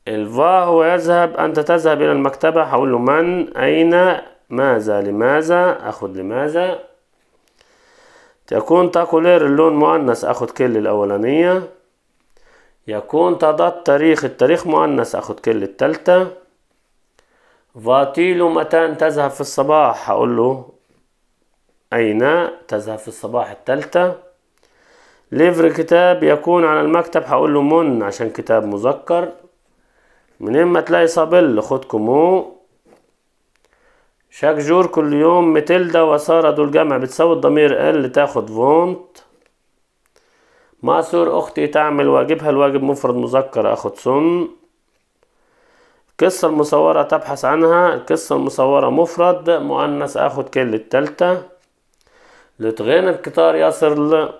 الفا هو يذهب أنت تذهب إلى المكتبة هقول له من أين ماذا لماذا أخد لماذا تكون تاكولير اللون مؤنث أخد كل الأولانية يكون تضاد تاريخ التاريخ مؤنث أخد كل التالتة فاتيلو متى تذهب في الصباح هقول له أين تذهب في الصباح التالتة ليفر كتاب يكون على المكتب هقول له من عشان كتاب مذكر منين ما تلاقي صابل خد كومو شاك جور كل يوم متلدا وسارة دول جمع بتساوي الضمير ال تاخد فونت ماسور أختي تعمل واجبها الواجب مفرد مذكر أخد سن القصة المصورة تبحث عنها القصة المصورة مفرد مؤنث أخد كل التالتة لتغين القطار يصل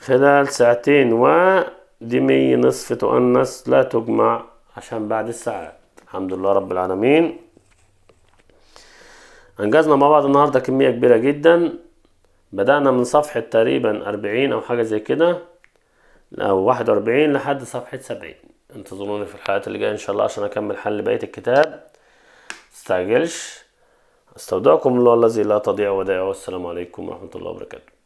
خلال ساعتين ودمية نصف تؤنث لا تجمع عشان بعد الساعات الحمد لله رب العالمين أنجزنا مع بعض النهاردة كمية كبيرة جدا بدأنا من صفحة تقريبا أربعين أو حاجة زي كده أو واحد وأربعين لحد صفحة سبعين انتظروني في الحلقات اللي جاية إن شاء الله عشان أكمل حل بقية الكتاب متستعجلش استودعكم الله الذي لا تضيع ودائعه والسلام عليكم ورحمة الله وبركاته